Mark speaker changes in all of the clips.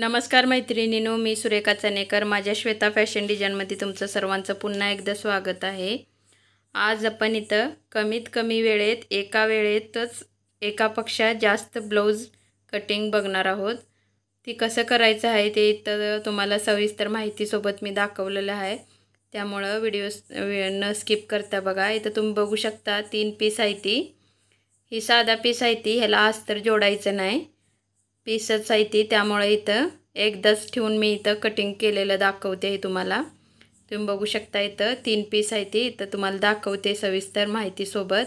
Speaker 1: नमस्कार मैत्रिणीनो मी सुरेखा चनेकर माझ्या श्वेता फॅशन डिझाईनमध्ये तुमचं सर्वांचं पुन्हा एकदा स्वागत आहे आज आपण इथं कमीत कमी वेळेत एका वेळेतच एकापेक्षा जास्त ब्लाऊज कटिंग बघणार आहोत ती कसं करायचं आहे ते इथं तुम्हाला सविस्तर माहितीसोबत मी दाखवलेलं आहे त्यामुळं व्हिडिओ न स्किप करता बघा इथं तुम्ही बघू शकता तीन पीस आहे ती ही साधा पीस आहे ती ह्याला तर जोडायचं नाही पीसच आहे ती त्यामुळे इथं एकदाच ठेवून मी इथं कटिंग केलेलं दाखवते आहे तुम्हाला तुम्ही बघू शकता इथं तीन पीस आहे ती इथं तुम्हाला दाखवते सविस्तर माहितीसोबत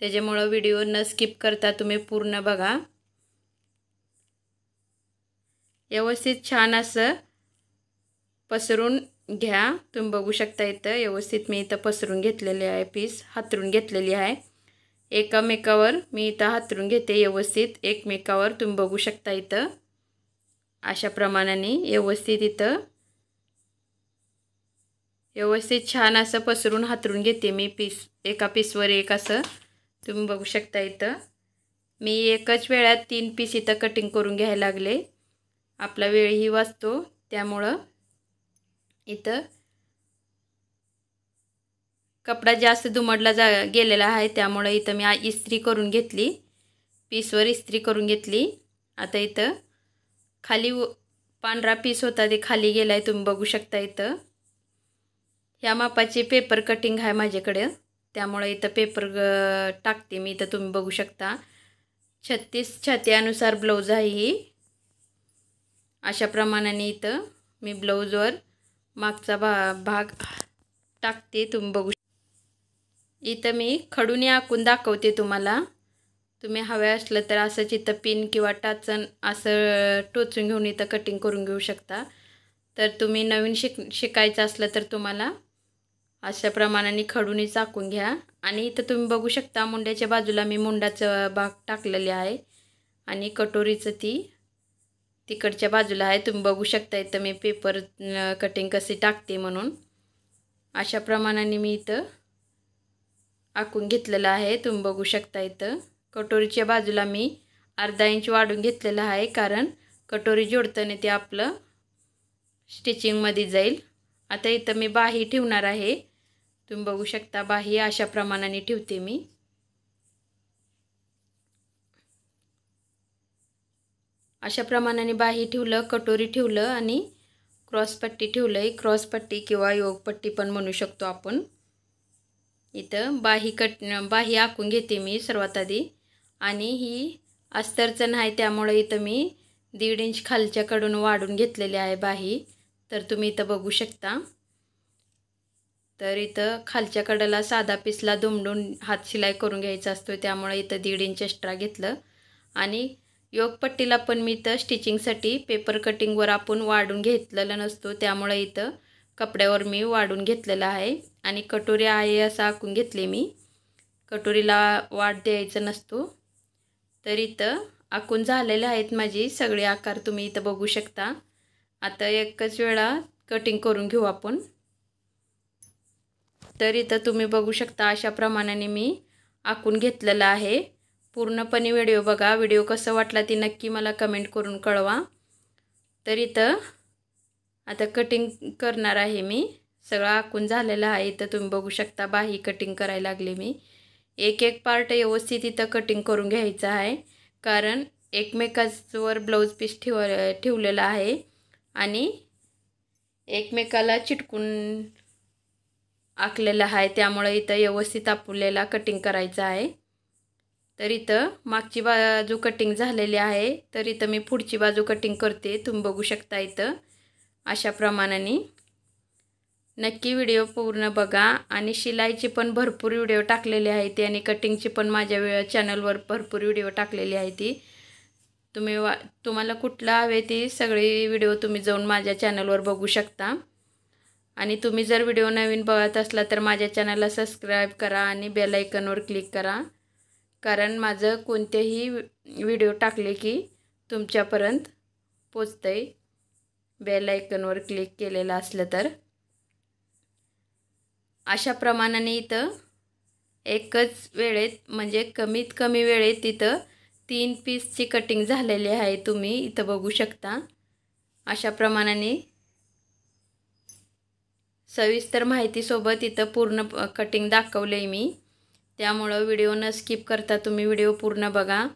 Speaker 1: त्याच्यामुळं व्हिडिओ न स्किप करता तुम्ही पूर्ण बघा व्यवस्थित छान असं पसरून घ्या तुम्ही बघू शकता इथं व्यवस्थित मी इथं पसरून घेतलेले आहे पीस हातरून घेतलेली आहे एकामेकावर मी इथं हातरून घेते व्यवस्थित एकमेकावर तुम्ही बघू शकता इथं अशा प्रमाणाने व्यवस्थित इथं व्यवस्थित छान असं पसरून हातरून घेते मी पीस एका पीसवर एक असं तुम्ही बघू शकता इथं मी एकच वेळात तीन पीस इथं कटिंग करून घ्यायला लागले आपला वेळही वाचतो त्यामुळं इथं कपडा जास्त दुमडला जा गेलेला आहे त्यामुळे इथं मी इस्त्री करून घेतली पीसवर इस्त्री करून घेतली आता इथं खाली पांढरा पीस होता ते खाली गेला आहे तुम्ही बघू शकता इथं ह्या मापाची पेपर कटिंग आहे माझ्याकडे त्यामुळे इथं पेपर टाकते मी इथं तुम्ही बघू शकता छत्तीस छातीनुसार ब्लाऊज आहे ही अशा प्रमाणाने इथं मी ब्लाऊजवर मागचा भा भाग टाकते तुम्ही बघू इथं मी खडून आकून दाखवते तुम्हाला तुम्ही हवे असलं तर असंच इथं पिन किंवा टाचन असं टोचून घेऊन इथं कटिंग करून घेऊ शकता तर तुम्ही नवीन शिक शिकायचं असलं तर तुम्हाला अशा प्रमाणाने खडूने चाकून घ्या आणि इथं तुम्ही बघू शकता मुंड्याच्या बाजूला मी मुंडाचं भाग टाकलेले आहे आणि कटोरीचं ती तिकडच्या बाजूला आहे तुम्ही बघू शकता इथं मी पेपर कटिंग कशी टाकते म्हणून अशा प्रमाणाने मी इथं आखून घेतलेलं आहे तुम्ही बघू शकता इथं कटोरीच्या बाजूला मी अर्धा इंच वाढून घेतलेलं आहे कारण कटोरी जोडताना ते आपलं स्टिचिंगमध्ये जाईल आता इथं मी बाही ठेवणार आहे तुम्ही बघू शकता बाही अशा प्रमाणाने ठेवते मी अशा प्रमाणाने बाही ठेवलं कटोरी ठेवलं आणि क्रॉसपट्टी ठेवलं आहे क्रॉसपट्टी किंवा योगपट्टी पण म्हणू शकतो आपण इथं बाही कट बाही आखून घेते मी सर्वात आधी आणि ही अस्तरचण आहे त्यामुळे इथं मी दीड इंच खालच्याकडून वाढून घेतलेली आहे बाही तर तुम्ही इथं बघू शकता तर इथं खालच्या कडेला साधा पिसला दुमडून हात शिलाई करून घ्यायचा असतो त्यामुळे इथं दीड इंच एक्स्ट्रा घेतलं आणि योगपट्टीला पण मी इथं स्टिचिंगसाठी पेपर कटिंगवर आपण वाढून घेतलेलं नसतो त्यामुळे इथं कपड्यावर मी वाढून घेतलेला आहे आणि कटोरी आहे असं आखून घेतले मी कटोरीला वाढ द्यायचं नसतो तर इथं आखून झालेले आहेत माझी सगळे आकार तुम्ही इथं बघू शकता आता एकच वेळा कटिंग करून घेऊ आपण तर इथं तुम्ही बघू शकता अशा प्रमाणाने मी आखून घेतलेलं आहे पूर्णपणे व्हिडिओ बघा व्हिडिओ कसं वाटला ती नक्की मला कमेंट करून कळवा तर इथं आता कटिंग करणार आहे मी सगळं आखून झालेलं आहे इथं तुम्ही बघू शकता बाही कटिंग करायला लागले मी एक एक पार्ट व्यवस्थित इथं कटिंग करून घ्यायचं आहे कारण एकमेकावर ब्लाऊज पीस ठेव ठेवलेलं आहे आणि एकमेकाला चिटकून आखलेलं आहे त्यामुळे इथं व्यवस्थित आपल्याला कटिंग करायचं आहे तर इथं मागची बाजू कटिंग झालेली आहे तर इथं मी पुढची बाजू कटिंग करते तुम्ही बघू शकता इथं अशा प्रमाणाने नक्की व्हिडिओ पूर्ण बघा आणि शिलाईची पण भरपूर व्हिडिओ टाकलेले आहे ती आणि कटिंगची पण माझ्या वे चॅनलवर भरपूर व्हिडिओ टाकलेली आहे ती तुम्ही वा तुम्हाला कुठला हवे ती सगळी व्हिडिओ तुम्ही जाऊन माझ्या चॅनलवर बघू शकता आणि तुम्ही जर व्हिडिओ नवीन बघत असला तर माझ्या चॅनलला सबस्क्राईब करा आणि बेलायकनवर क्लिक करा कारण माझं कोणतेही व्हिडिओ टाकले की तुमच्यापर्यंत पोचतं आहे बेल क्लिक केलेलं असलं तर अशा प्रमाणाने इथं एकच वेळेत म्हणजे कमीत कमी वेळेत तिथं तीन पीसची कटिंग झालेली आहे तुम्ही इथं बघू शकता अशा प्रमाणाने सविस्तर माहितीसोबत इथं पूर्ण कटिंग दाखवलं आहे मी त्यामुळं व्हिडिओ न स्किप करता तुम्ही व्हिडिओ पूर्ण बघा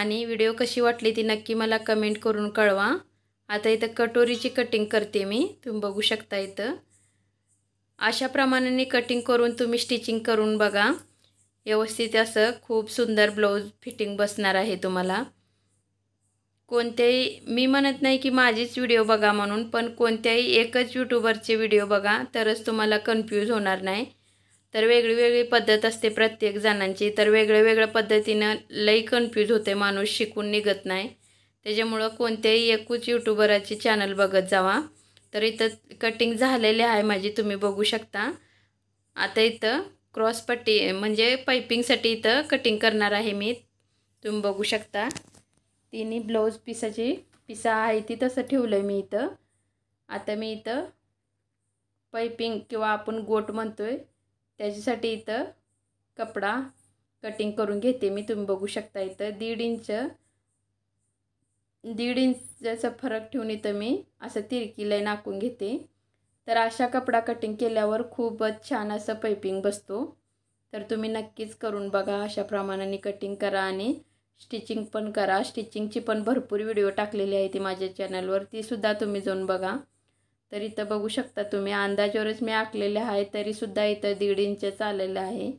Speaker 1: आणि व्हिडिओ कशी वाटली ती नक्की मला कमेंट करून कळवा आता इथं कटोरीची कटिंग करते मी तुम्ही बघू शकता इथं अशा प्रमाणाने कटिंग करून तुम्ही स्टिचिंग करून बघा व्यवस्थित असं खूप सुंदर ब्लाऊज फिटिंग बसणार आहे तुम्हाला कोणत्याही मी म्हणत नाही की माझीच व्हिडिओ बघा म्हणून पण कोणत्याही एकच यूट्यूबरचे व्हिडिओ बघा तरच तुम्हाला कन्फ्यूज होणार नाही तर वेगळी वेगळी पद्धत असते प्रत्येक जणांची तर वेगळ्या वेगळ्या पद्धतीनं लई कन्फ्यूज होते माणूस शिकून निघत नाही त्याच्यामुळं कोणत्याही एकूच यूट्यूबराची चॅनल बघत जावा तर इथं कटिंग झालेले आहे माझी तुम्ही बघू शकता आता इथं क्रॉस पट्टी म्हणजे पायपिंगसाठी इथं कटिंग करणार आहे मी तुम्ही बघू शकता तिन्ही ब्लाऊज पिसाची पिसा आहे ती तसं ठेवलं आहे मी इथं आता मी इथं पायपिंग किंवा आपण गोट म्हणतो त्याच्यासाठी इथं कपडा कटिंग करून घेते मी तुम्ही बघू शकता इथं दीड इंच दीड इंचाचा फरक ठेवून इथं मी असं लाईन आखून घेते तर अशा कपडा कटिंग केल्यावर खूपच छान असं पैपिंग बसतो तर तुम्ही नक्कीच करून बघा अशा प्रमाणाने कटिंग करा आणि स्टिचिंग पण करा स्टिचिंगची पण भरपूर व्हिडिओ टाकलेली आहे ती माझ्या चॅनलवर तीसुद्धा तुम्ही जाऊन बघा तर इथं बघू शकता तुम्ही अंदाजावरच मी आखलेले आहे तरीसुद्धा इथं दीड इंच चाललेलं आहे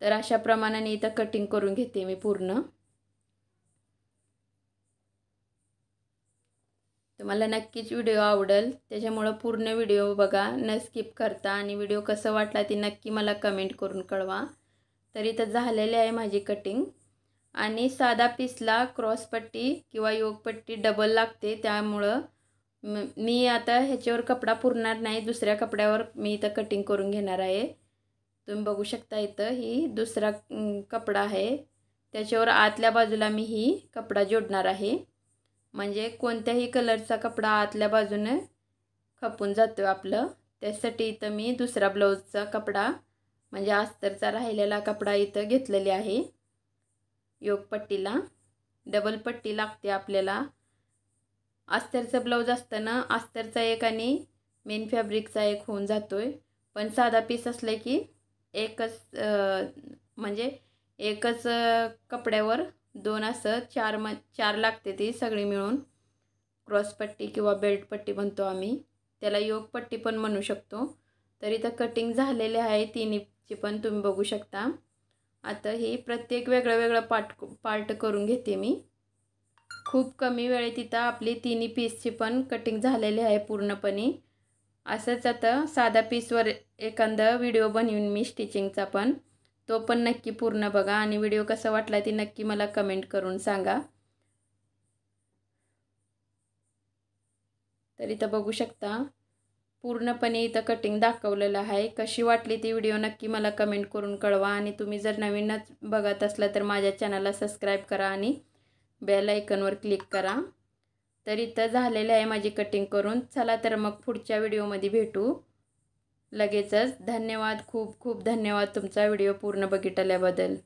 Speaker 1: तर अशा प्रमाणाने इथं कटिंग करून घेते मी पूर्ण तुम्हाला नक्कीच व्हिडिओ आवडेल त्याच्यामुळं पूर्ण व्हिडिओ बघा न स्किप करता आणि व्हिडिओ कसं वाटला ते नक्की मला कमेंट करून कळवा तर इथं झालेली आहे माझी कटिंग आणि साधा पीसला क्रॉसपट्टी किंवा योगपट्टी डबल लागते त्यामुळं मी आता ह्याच्यावर कपडा पुरणार नाही दुसऱ्या कपड्यावर मी इथं कटिंग करून घेणार आहे तुम्ही बघू शकता इथं ही दुसरा कपडा आहे त्याच्यावर आतल्या बाजूला मी ही कपडा जोडणार आहे म्हणजे कोणत्याही कलरचा कपडा आतल्या बाजूने खपून जातो आपलं त्यासाठी इथं मी दुसरा ब्लाऊजचा कपडा म्हणजे अस्तरचा राहिलेला कपडा इथं घेतलेली आहे योगपट्टीला डबल पट्टी लागते आपल्याला अस्तरचं ब्लाऊज असताना अस्तरचा एक आणि मेन फॅब्रिकचा एक होऊन जातो आहे पण साधा पीस असले की एकच म्हणजे एकच कपड्यावर दोन असं चार म चार लागते ती सगळी मिळून क्रॉसपट्टी किंवा बेल्टपट्टी म्हणतो आम्ही त्याला योगपट्टी पण म्हणू शकतो तर इथं कटिंग झालेले आहे तिन्हीची पण तुम्ही बघू शकता आता ही प्रत्येक वेगळं वेगळं पार्ट पार्ट करून घेते मी खूप कमी वेळेत इथं आपली तिन्ही पीसची पण कटिंग झालेली आहे पूर्णपणे असंच आता साधा पीसवर एखादा व्हिडिओ बनवून मी स्टिचिंगचा पण तो पण नक्की पूर्ण बघा आणि व्हिडिओ कसा वाटला ती नक्की मला कमेंट करून सांगा तर इथं बघू शकता पूर्णपणे इथं कटिंग दाखवलेलं आहे कशी वाटली ती व्हिडिओ नक्की मला कमेंट करून कळवा आणि तुम्ही जर नवीनच बघत असला तर माझ्या चॅनलला सबस्क्राईब करा आणि बेल आयकनवर क्लिक करा तर इथं झालेलं आहे माझी कटिंग करून चला तर मग पुढच्या व्हिडिओमध्ये भेटू लगेचच धन्यवाद खूप खूप धन्यवाद तुमचा व्हिडिओ पूर्ण बघितल्याबद्दल